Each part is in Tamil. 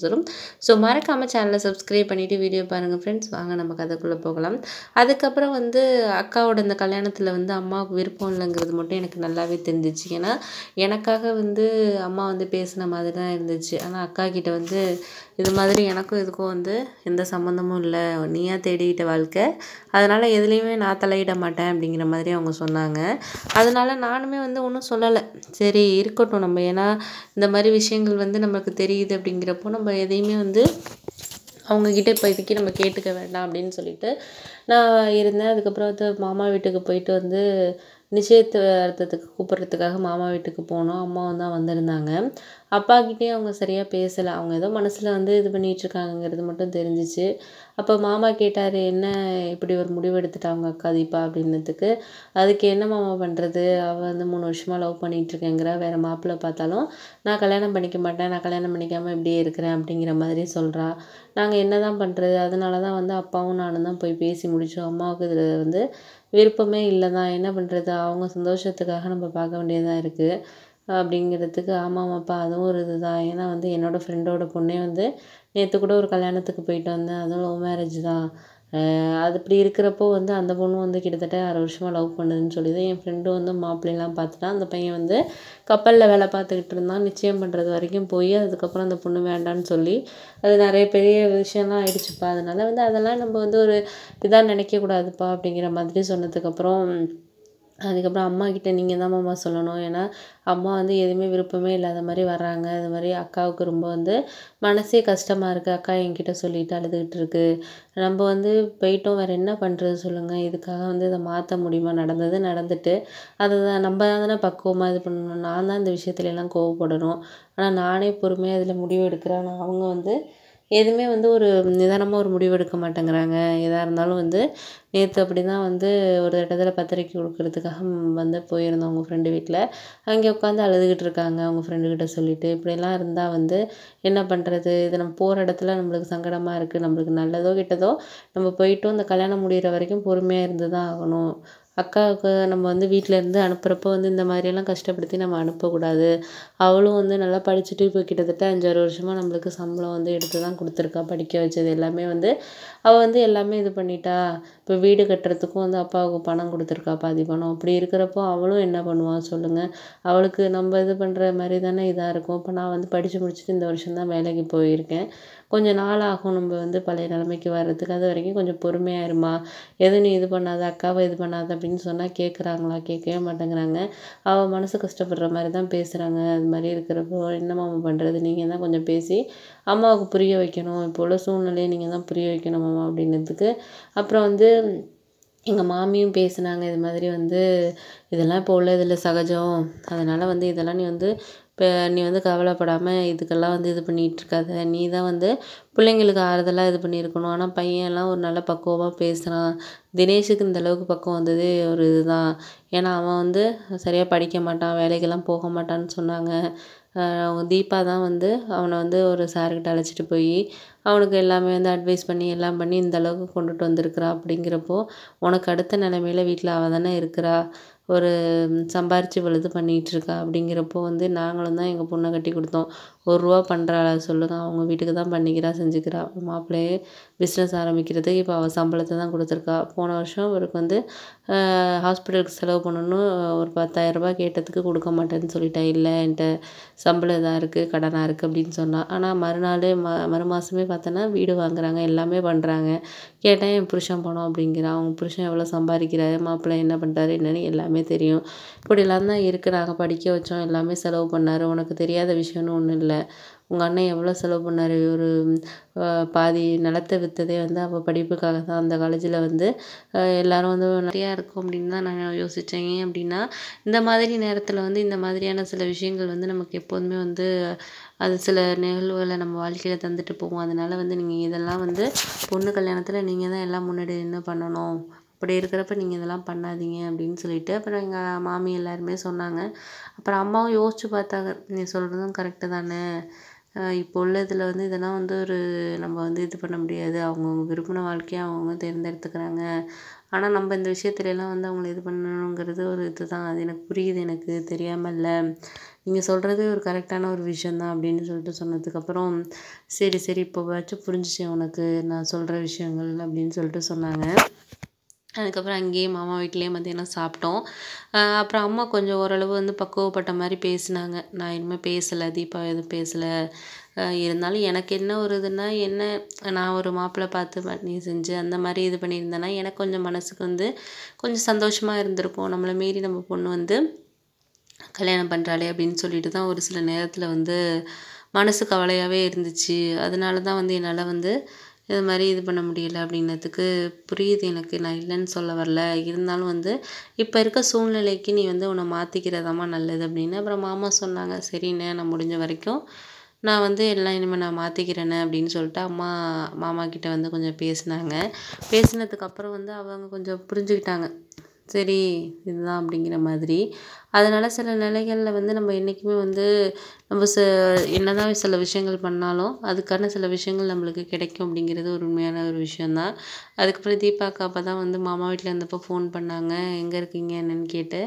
சொல்லும் ஸோ மறக்காமல் சேனலை சப்ஸ்கிரைப் பண்ணிவிட்டு வீடியோ பாருங்கள் ஃப்ரெண்ட்ஸ் வாங்க நம்ம கதைக்குள்ளே போகலாம் அதுக்கப்புறம் வந்து அக்காவோட இந்த கல்யாணத்தில் வந்து அம்மாவுக்கு விருப்பம் இல்லைங்கிறது மட்டும் எனக்கு நல்லாவே தெரிஞ்சிச்சு ஏன்னா எனக்காக வந்து அம்மா வந்து பேசின மாதிரி தான் இருந்துச்சு ஆனால் அக்கா கிட்டே வந்து இது மாதிரி எனக்கும் இதுக்கும் வந்து எந்த சம்மந்தமும் இல்லை நீயாக தேடிக்கிட்ட வாழ்க்கை அதனால் எதுலேயுமே நான் தலையிட மாட்டேன் அப்படிங்கிற மாதிரி அவங்க சொன்னாங்க அதனால் நானுமே வந்து ஒன்றும் சொல்லலை சரி இருக்கட்டும் நம்ம ஏன்னா இந்த மாதிரி விஷயங்கள் வந்து நமக்கு தெரியுது அப்படிங்கிறப்போ நம்ம எதையுமே வந்து அவங்கக்கிட்ட இப்போ இதுக்கே நம்ம கேட்டுக்க வேண்டாம் அப்படின்னு சொல்லிட்டு நான் இருந்தேன் அதுக்கப்புறம் வந்து மாமா வீட்டுக்கு போயிட்டு வந்து நிச்சயத்து அர்த்தத்துக்கு கூப்பிட்றதுக்காக மாமா வீட்டுக்கு போனோம் அம்மாவும் தான் வந்திருந்தாங்க அப்பாக்கிட்டேயும் அவங்க சரியாக பேசலை அவங்க ஏதோ மனசில் வந்து இது பண்ணிகிட்ருக்காங்கங்கிறது மட்டும் தெரிஞ்சிச்சு அப்போ மாமா கேட்டார் என்ன இப்படி ஒரு முடிவு எடுத்துட்டா அவங்க அக்கா தீபா அப்படின்னதுக்கு அதுக்கு என்ன மாமா பண்ணுறது அவள் வந்து மூணு வருஷமாக லவ் பண்ணிகிட்ருக்கேங்கிற வேறு மாப்பிள்ளை பார்த்தாலும் நான் கல்யாணம் பண்ணிக்க மாட்டேன் நான் கல்யாணம் பண்ணிக்காமல் இப்படியே இருக்கிறேன் அப்படிங்கிற மாதிரி சொல்கிறா நாங்கள் என்ன தான் பண்ணுறது அதனால தான் வந்து அப்பாவும் நானும் தான் போய் பேசி முடித்தோம் அம்மாவுக்கு இதில் வந்து விருப்பமே இல்லை தான் என்ன பண்ணுறது அவங்க சந்தோஷத்துக்காக நம்ம பார்க்க வேண்டியதாக இருக்குது அப்படிங்கிறதுக்கு அப்பா அதுவும் ஒரு இது தான் ஏன்னா வந்து என்னோடய ஃப்ரெண்டோட பொண்ணே வந்து நேற்று கூட ஒரு கல்யாணத்துக்கு போயிட்டு வந்தேன் அதுவும் லவ் மேரேஜ் தான் அது இப்படி இருக்கிறப்போ வந்து அந்த பொண்ணு வந்து கிட்டத்தட்ட அரை வருஷமாக லவ் பண்ணுதுன்னு சொல்லிது என் ஃப்ரெண்டும் வந்து மாப்பிள்ளைலாம் பார்த்துட்டான் அந்த பையன் வந்து கப்பலில் வேலை பார்த்துக்கிட்டு இருந்தான் நிச்சயம் பண்ணுறது வரைக்கும் போய் அதுக்கப்புறம் அந்த பொண்ணு வேண்டான்னு சொல்லி அது நிறைய பெரிய விஷயம்லாம் ஆயிடுச்சுப்பா அதனால் வந்து அதெல்லாம் நம்ம வந்து ஒரு இதாக நினைக்கக்கூடாதுப்பா அப்படிங்கிற மாதிரி சொன்னதுக்கப்புறம் அதுக்கப்புறம் அம்மாக்கிட்ட நீங்கள் தான் மாமா சொல்லணும் ஏன்னா அம்மா வந்து எதுவுமே விருப்பமே இல்லாத மாதிரி வர்றாங்க அது மாதிரி அக்காவுக்கு ரொம்ப வந்து மனசே கஷ்டமாக இருக்குது அக்கா என்கிட்ட சொல்லிட்டு அழுதுகிட்டு இருக்கு நம்ம வந்து போயிட்டோம் வேறு என்ன பண்ணுறது சொல்லுங்கள் இதுக்காக வந்து இதை மாற்ற முடியுமா நடந்தது நடந்துட்டு அதை தான் நம்ம தான் தானே பக்குவமாக இது பண்ணணும் நான் தான் இந்த விஷயத்துலலாம் கோவப்படணும் ஆனால் நானே பொறுமையாக இதில் முடிவு எடுக்கிறேன் அவங்க வந்து எதுவுமே வந்து ஒரு நிதானமாக ஒரு முடிவு எடுக்க மாட்டேங்கிறாங்க எதாக இருந்தாலும் வந்து நேற்று அப்படி தான் வந்து ஒரு இடத்துல பத்திரிக்கை கொடுக்கறதுக்காக வந்து போயிருந்தோம் அவங்க ஃப்ரெண்டு வீட்டில் அங்கே உட்காந்து அழுதுகிட்டு இருக்காங்க அவங்க ஃப்ரெண்டுக்கிட்ட சொல்லிவிட்டு இப்படிலாம் இருந்தால் வந்து என்ன பண்ணுறது இது நம்ம போகிற இடத்துல நம்மளுக்கு சங்கடமாக இருக்குது நம்மளுக்கு நல்லதோ கெட்டதோ நம்ம போயிட்டும் அந்த கல்யாணம் முடிகிற வரைக்கும் பொறுமையாக இருந்து தான் ஆகணும் அக்காவுக்கு நம்ம வந்து வீட்டிலேருந்து அனுப்புகிறப்ப வந்து இந்த மாதிரியெல்லாம் கஷ்டப்படுத்தி நம்ம அனுப்பக்கூடாது அவளும் வந்து நல்லா படிச்சுட்டு இப்போ கிட்டத்தட்ட அஞ்சாறு வருஷமாக நம்மளுக்கு சம்பளம் வந்து எடுத்து தான் கொடுத்துருக்கா படிக்க வச்சது எல்லாமே வந்து அவள் வந்து எல்லாமே இது பண்ணிட்டாள் இப்போ வீடு கட்டுறதுக்கும் வந்து அப்பாவுக்கு பணம் கொடுத்துருக்கா பாதி பணம் அப்படி இருக்கிறப்போ அவளும் என்ன பண்ணுவாள் சொல்லுங்கள் அவளுக்கு நம்ம இது பண்ணுற மாதிரி தானே இதாக இருக்கும் இப்போ நான் வந்து படித்து முடிச்சுட்டு இந்த வருஷம் தான் வேலைக்கு போயிருக்கேன் கொஞ்சம் நாள் ஆகும் நம்ம வந்து பழைய நிலைமைக்கு வர்றதுக்கு அது வரைக்கும் கொஞ்சம் பொறுமையாக இருமா எதுவும் நீ இது பண்ணாத அக்காவை இது பண்ணாத அப்படின்னு சொன்னால் கேட்குறாங்களா கேட்கவே மாட்டேங்கிறாங்க அவள் மனசு கஷ்டப்படுற மாதிரி தான் பேசுகிறாங்க அது மாதிரி இருக்கிறப்போ என்ன மாமா பண்ணுறது நீங்கள் தான் கொஞ்சம் பேசி அம்மாவுக்கு புரிய வைக்கணும் இப்போ உள்ள சூழ்நிலையை நீங்கள் தான் புரிய வைக்கணும் அம்மா அப்படின்னதுக்கு அப்புறம் வந்து எங்கள் மாமியும் பேசினாங்க இது மாதிரி வந்து இதெல்லாம் இப்போ உள்ள இதில் சகஜம் அதனால் வந்து இதெல்லாம் நீ வந்து இப்போ நீ வந்து கவலைப்படாமல் இதுக்கெல்லாம் வந்து இது பண்ணிகிட்ருக்காத நீ தான் வந்து பிள்ளைங்களுக்கு ஆறுதலாக இது பண்ணியிருக்கணும் ஆனால் பையன்லாம் ஒரு நல்ல பக்குவமாக பேசுகிறான் தினேஷுக்கு இந்த அளவுக்கு பக்குவம் வந்தது ஒரு இதுதான் ஏன்னா அவன் வந்து சரியாக படிக்க மாட்டான் வேலைக்கெல்லாம் போக மாட்டான்னு சொன்னாங்க தீபா தான் வந்து அவனை வந்து ஒரு சாருக்கிட்ட அழைச்சிட்டு போய் அவனுக்கு எல்லாமே வந்து அட்வைஸ் பண்ணி எல்லாம் பண்ணி இந்தளவுக்கு கொண்டுட்டு வந்திருக்கிறா அப்படிங்கிறப்போ உனக்கு அடுத்த நிலமையில வீட்டில் அவள் தானே இருக்கிறா ஒரு சம்பாரித்து பண்ணிகிட்டு பண்ணிகிட்ருக்கா அப்படிங்கிறப்போ வந்து நாங்களும் தான் எங்கள் பொண்ணை கட்டி கொடுத்தோம் ஒரு ரூபா பண்ணுறாளா சொல்லுங்கள் அவங்க வீட்டுக்கு தான் பண்ணிக்கிறா செஞ்சுக்கிறா மாப்பிள்ளையே பிஸ்னஸ் ஆரம்பிக்கிறதுக்கு இப்போ அவள் சம்பளத்தை தான் கொடுத்துருக்கா போன வருஷம் அவருக்கு வந்து ஹாஸ்பிட்டலுக்கு செலவு பண்ணணும் ஒரு பத்தாயிரரூபா கேட்டதுக்கு கொடுக்க மாட்டேன்னு சொல்லிட்டேன் இல்லை என்கிட்ட சம்பளம் இதாக இருக்குது கடனாக இருக்குது அப்படின்னு சொன்னான் ஆனால் மறுநாள் ம மறு மாதமே பார்த்தோன்னா வீடு வாங்குறாங்க எல்லாமே பண்ணுறாங்க கேட்டால் என் புருஷன் போனோம் அப்படிங்கிறான் அவங்க புருஷன் எவ்வளோ சம்பாதிக்கிறாரு மாப்பிள்ளை என்ன பண்ணுறாரு என்னென்னு எல்லாமே தெரியும் இப்படிலாம் தான் இருக்குது நாங்கள் படிக்க வச்சோம் எல்லாமே செலவு பண்ணார் உனக்கு தெரியாத விஷயம்னு ஒன்றும் இல்லை உங்கள் அண்ணன் எவ்வளோ செலவு பண்ணார் ஒரு பாதி நிலத்தை விற்றதே வந்து அவள் படிப்புக்காக தான் அந்த காலேஜில் வந்து எல்லோரும் வந்து நிறையா இருக்கும் அப்படின்னு தான் நான் யோசித்தேன் ஏன் அப்படின்னா இந்த மாதிரி நேரத்தில் வந்து இந்த மாதிரியான சில விஷயங்கள் வந்து நமக்கு எப்போதுமே வந்து அது சில நிகழ்வுகளை நம்ம வாழ்க்கையில் தந்துட்டு போவோம் அதனால் வந்து நீங்கள் இதெல்லாம் வந்து பொண்ணு கல்யாணத்தில் நீங்கள் தான் எல்லாம் முன்னாடி நின்று பண்ணணும் அப்படி இருக்கிறப்ப நீங்கள் இதெல்லாம் பண்ணாதீங்க அப்படின்னு சொல்லிட்டு அப்புறம் எங்கள் மாமி எல்லாருமே சொன்னாங்க அப்புறம் அம்மாவும் யோசித்து பார்த்தாங்க நீ சொல்கிறதும் கரெக்டு தானே இப்போ உள்ள இதில் வந்து இதெல்லாம் வந்து ஒரு நம்ம வந்து இது பண்ண முடியாது அவங்கவுங்க விருப்பின வாழ்க்கையை அவங்கவுங்க தேர்ந்தெடுத்துக்கிறாங்க ஆனால் நம்ம இந்த விஷயத்துலலாம் வந்து அவங்கள இது பண்ணணுங்கிறது ஒரு இது தான் அது எனக்கு புரியுது எனக்கு தெரியாமல் இல்லை நீங்கள் சொல்கிறது ஒரு கரெக்டான ஒரு விஷயந்தான் அப்படின்னு சொல்லிட்டு சொன்னதுக்கப்புறம் சரி சரி வச்சு புரிஞ்சிச்சு உனக்கு நான் சொல்கிற விஷயங்கள் அப்படின்னு சொல்லிட்டு சொன்னாங்க அதுக்கப்புறம் அங்கேயே மாமா வீட்லேயே மத்தியானம் சாப்பிட்டோம் அப்புறம் அம்மா கொஞ்சம் ஓரளவு வந்து பக்குவப்பட்ட மாதிரி பேசினாங்க நான் இனிமேல் பேசலை தீபா எதுவும் பேசலை இருந்தாலும் எனக்கு என்ன ஒரு இதுன்னா என்ன நான் ஒரு மாப்பிள்ளை பார்த்து பண்ணி செஞ்சு அந்த மாதிரி இது பண்ணியிருந்தேன்னா எனக்கு கொஞ்சம் மனதுக்கு வந்து கொஞ்சம் சந்தோஷமாக இருந்திருக்கும் நம்மளை மீறி நம்ம பொண்ணு வந்து கல்யாணம் பண்ணுறாளே அப்படின்னு சொல்லிட்டு தான் ஒரு சில நேரத்தில் வந்து மனசு கவலையாகவே இருந்துச்சு அதனால தான் வந்து என்னால் வந்து இது மாதிரி இது பண்ண முடியல அப்படிங்கிறதுக்கு புரியுது எனக்கு நான் இல்லைன்னு சொல்ல வரல இருந்தாலும் வந்து இப்போ இருக்க சூழ்நிலைக்கு நீ வந்து உன்னை மாற்றிக்கிறதாம்மா நல்லது அப்படின்னு அப்புறம் மாமா சொன்னாங்க சரிண்ணே நான் முடிஞ்ச வரைக்கும் நான் வந்து எல்லாம் இனிமேல் நான் மாற்றிக்கிறேனே அப்படின்னு சொல்லிட்டு அம்மா மாமா கிட்டே வந்து கொஞ்சம் பேசினாங்க பேசினதுக்கப்புறம் வந்து அவங்க கொஞ்சம் புரிஞ்சுக்கிட்டாங்க சரி இதுதான் அப்படிங்கிற மாதிரி அதனால் சில நிலைகளில் வந்து நம்ம என்றைக்குமே வந்து நம்ம ச என்னதான் சில விஷயங்கள் பண்ணாலும் அதுக்கான சில விஷயங்கள் நம்மளுக்கு கிடைக்கும் அப்படிங்கிறது ஒரு உண்மையான ஒரு விஷயந்தான் அதுக்கப்புறம் தீபாக்கா அப்போ தான் வந்து மாமா வீட்டில் இருந்தப்போ ஃபோன் பண்ணாங்க எங்கே இருக்கீங்க என்னென்னு கேட்டு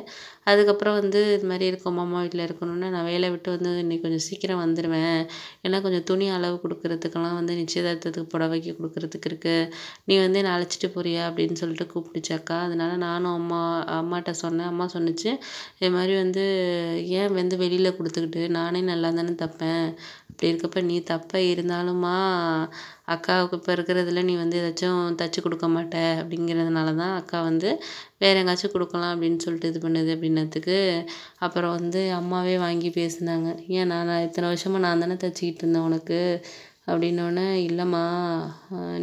அதுக்கப்புறம் வந்து இது மாதிரி இருக்கோம் மாமா வீட்டில் இருக்கணும்னா நான் வேலை விட்டு வந்து இன்றைக்கி கொஞ்சம் சீக்கிரம் வந்துடுவேன் ஏன்னா கொஞ்சம் துணி அளவு கொடுக்குறதுக்கெல்லாம் வந்து நிச்சயதார்த்தத்துக்கு புடவைக்கு கொடுக்குறதுக்கு இருக்குது நீ வந்து என்னை அழைச்சிட்டு போறியா அப்படின்னு சொல்லிட்டு கூப்பிடுச்சாக்கா அதனால் நானும் அம்மா அம்மாட்ட சொன்னேன் அம்மா சொன்னிச்சு மாதிரி வந்து ஏன் வந்து வெளியில் கொடுத்துக்கிட்டு நானே நல்லா தானே தைப்பேன் அப்படி இருக்கப்ப நீ தப்ப இருந்தாலும்மா அக்காவுக்கு இப்போ இருக்கிறதுல நீ வந்து ஏதாச்சும் தைச்சி கொடுக்க மாட்ட அப்படிங்கிறதுனால தான் அக்கா வந்து வேறு எங்காச்சும் கொடுக்கலாம் அப்படின்னு சொல்லிட்டு இது பண்ணுது அப்படின்னதுக்கு அப்புறம் வந்து அம்மாவே வாங்கி பேசினாங்க ஏன் நான் இத்தனை வருஷமாக நான் தானே தைச்சிக்கிட்டு இருந்தேன் உனக்கு அப்படின்னோடனே இல்லைம்மா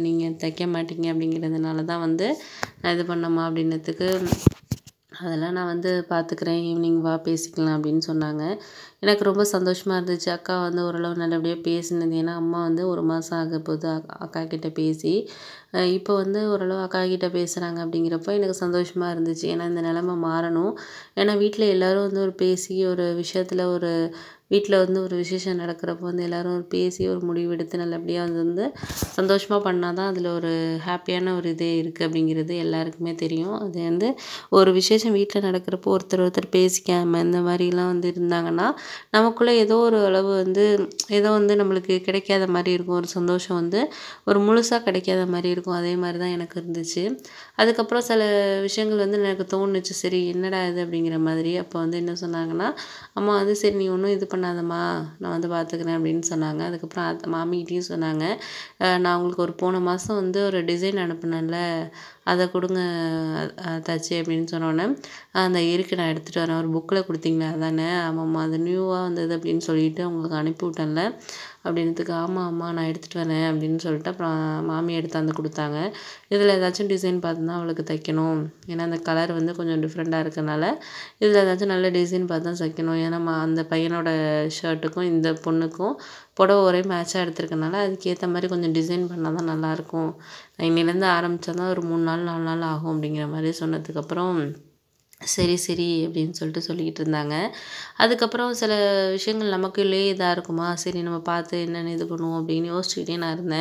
நீங்கள் தைக்க மாட்டீங்க அப்படிங்கிறதுனால தான் வந்து நான் இது பண்ணம்மா அப்படின்னத்துக்கு அதெல்லாம் நான் வந்து பார்த்துக்கிறேன் ஈவினிங் வா பேசிக்கலாம் அப்படின்னு சொன்னாங்க எனக்கு ரொம்ப சந்தோஷமாக இருந்துச்சு அக்கா வந்து ஓரளவு நல்லபடியாக பேசினது ஏன்னா அம்மா வந்து ஒரு மாதம் ஆக போது அக்கா கிட்டே பேசி இப்போ வந்து ஓரளவு அக்கா கிட்டே பேசுகிறாங்க அப்படிங்கிறப்போ எனக்கு சந்தோஷமாக இருந்துச்சு ஏன்னா இந்த நிலமை மாறணும் ஏன்னா வீட்டில் எல்லோரும் வந்து ஒரு பேசி ஒரு விஷயத்தில் ஒரு வீட்டில் வந்து ஒரு விசேஷம் நடக்கிறப்போ வந்து எல்லோரும் ஒரு பேசி ஒரு முடிவு எடுத்து நல்லபடியாக வந்து வந்து சந்தோஷமாக பண்ணால் தான் அதில் ஒரு ஹாப்பியான ஒரு இதே இருக்குது அப்படிங்கிறது எல்லாருக்குமே தெரியும் அது வந்து ஒரு விசேஷம் வீட்டில் நடக்கிறப்போ ஒருத்தர் ஒருத்தர் பேசிக்காமல் இந்த மாதிரிலாம் வந்து இருந்தாங்கன்னா நமக்குள்ளே ஏதோ ஒரு அளவு வந்து ஏதோ வந்து நம்மளுக்கு கிடைக்காத மாதிரி இருக்கும் ஒரு சந்தோஷம் வந்து ஒரு முழுசாக கிடைக்காத மாதிரி இருக்கும் இருக்கும் அதே மாதிரி தான் எனக்கு இருந்துச்சு அதுக்கப்புறம் சில விஷயங்கள் வந்து எனக்கு தோணுச்சு சரி என்னடா இது அப்படிங்கிற மாதிரி அப்போ வந்து என்ன சொன்னாங்கன்னா அம்மா வந்து சரி நீ ஒன்றும் இது பண்ணாதம்மா நான் வந்து பார்த்துக்கிறேன் அப்படின்னு சொன்னாங்க அதுக்கப்புறம் அது சொன்னாங்க நான் உங்களுக்கு ஒரு போன மாதம் வந்து ஒரு டிசைன் அனுப்புனேன்ல அதை கொடுங்க தச்சு அப்படின்னு சொன்னோன்னே அந்த இருக்கு நான் எடுத்துகிட்டு வரேன் ஒரு புக்கில் கொடுத்தீங்களா அதானே ஆமாம்மா அது நியூவாக வந்தது அப்படின்னு சொல்லிட்டு அவங்களுக்கு அனுப்பி விட்டேன்ல அப்படின்றதுக்கு ஆமாம் ஆமாம் நான் எடுத்துகிட்டு வரேன் அப்படின்னு சொல்லிட்டு அப்புறம் மாமி எடுத்தாந்து கொடுத்தாங்க இதில் ஏதாச்சும் டிசைன் பார்த்து தான் அவளுக்கு தைக்கணும் ஏன்னா அந்த கலர் வந்து கொஞ்சம் டிஃப்ரெண்ட்டாக இருக்கனால இதில் ஏதாச்சும் நல்ல டிசைன் பார்த்து தான் தைக்கணும் ஏன்னா அந்த பையனோட ஷர்ட்டுக்கும் இந்த பொண்ணுக்கும் புடவை ஒரே மேட்சாக எடுத்திருக்கனால அதுக்கேற்ற மாதிரி கொஞ்சம் டிசைன் பண்ணால் தான் நல்லாயிருக்கும் இன்னிலேருந்து ஆரம்பித்தா தான் ஒரு மூணு நாள் நாலு நாள் ஆகும் அப்படிங்கிற மாதிரி சொன்னதுக்கப்புறம் சரி சரி அப்படின்னு சொல்லிட்டு சொல்லிக்கிட்டு இருந்தாங்க அதுக்கப்புறம் சில விஷயங்கள் நமக்குள்ளேயே இதாக இருக்குமா சரி நம்ம பார்த்து என்னென்ன இது பண்ணுவோம் அப்படின்னு யோசிச்சுக்கிட்டே நான் இருந்தேன்